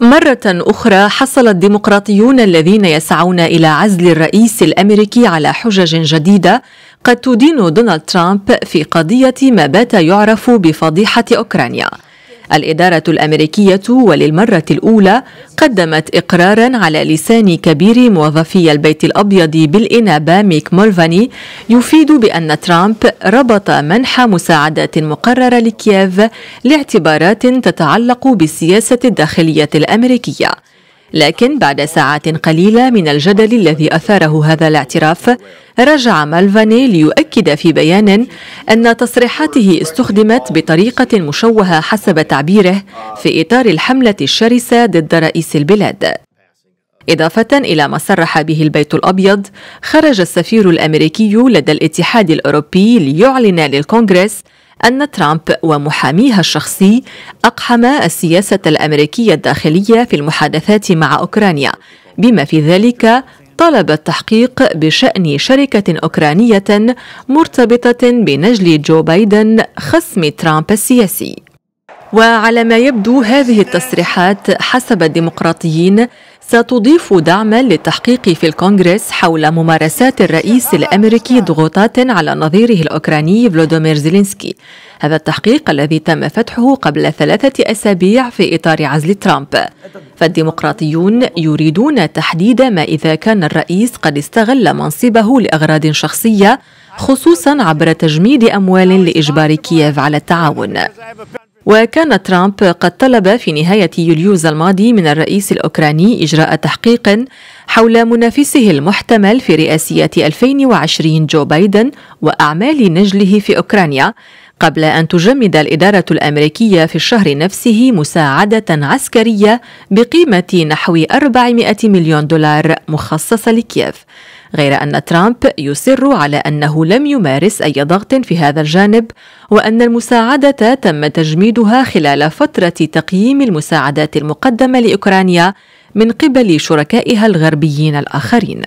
مرة أخرى حصل الديمقراطيون الذين يسعون إلى عزل الرئيس الأمريكي على حجج جديدة قد تدين دونالد ترامب في قضية ما بات يعرف بفضيحة أوكرانيا الإدارة الأمريكية وللمرة الأولى قدمت إقرارا على لسان كبير موظفي البيت الأبيض بالإنابة ميك مولفاني يفيد بأن ترامب ربط منح مساعدات مقررة لكييف لاعتبارات تتعلق بالسياسة الداخلية الأمريكية لكن بعد ساعات قليلة من الجدل الذي أثاره هذا الاعتراف رجع مالفاني ليؤكد في بيان أن تصريحاته استخدمت بطريقة مشوهة حسب تعبيره في إطار الحملة الشرسة ضد رئيس البلاد إضافة إلى ما صرح به البيت الأبيض خرج السفير الأمريكي لدى الاتحاد الأوروبي ليعلن للكونغرس أن ترامب ومحاميها الشخصي أقحما السياسة الأمريكية الداخلية في المحادثات مع أوكرانيا بما في ذلك طلب التحقيق بشأن شركة أوكرانية مرتبطة بنجل جو بايدن خصم ترامب السياسي وعلى ما يبدو هذه التصريحات حسب الديمقراطيين ستضيف دعما للتحقيق في الكونغرس حول ممارسات الرئيس الامريكي ضغوطات على نظيره الاوكراني فلودومير زيلينسكي هذا التحقيق الذي تم فتحه قبل ثلاثه اسابيع في اطار عزل ترامب فالديمقراطيون يريدون تحديد ما اذا كان الرئيس قد استغل منصبه لاغراض شخصيه خصوصا عبر تجميد اموال لاجبار كييف على التعاون وكان ترامب قد طلب في نهاية يوليوز الماضي من الرئيس الأوكراني إجراء تحقيق حول منافسه المحتمل في رئاسية 2020 جو بايدن وأعمال نجله في أوكرانيا قبل أن تجمد الإدارة الأمريكية في الشهر نفسه مساعدة عسكرية بقيمة نحو 400 مليون دولار مخصصة لكييف غير أن ترامب يصر على أنه لم يمارس أي ضغط في هذا الجانب وأن المساعدة تم تجميدها خلال فترة تقييم المساعدات المقدمة لأوكرانيا من قبل شركائها الغربيين الآخرين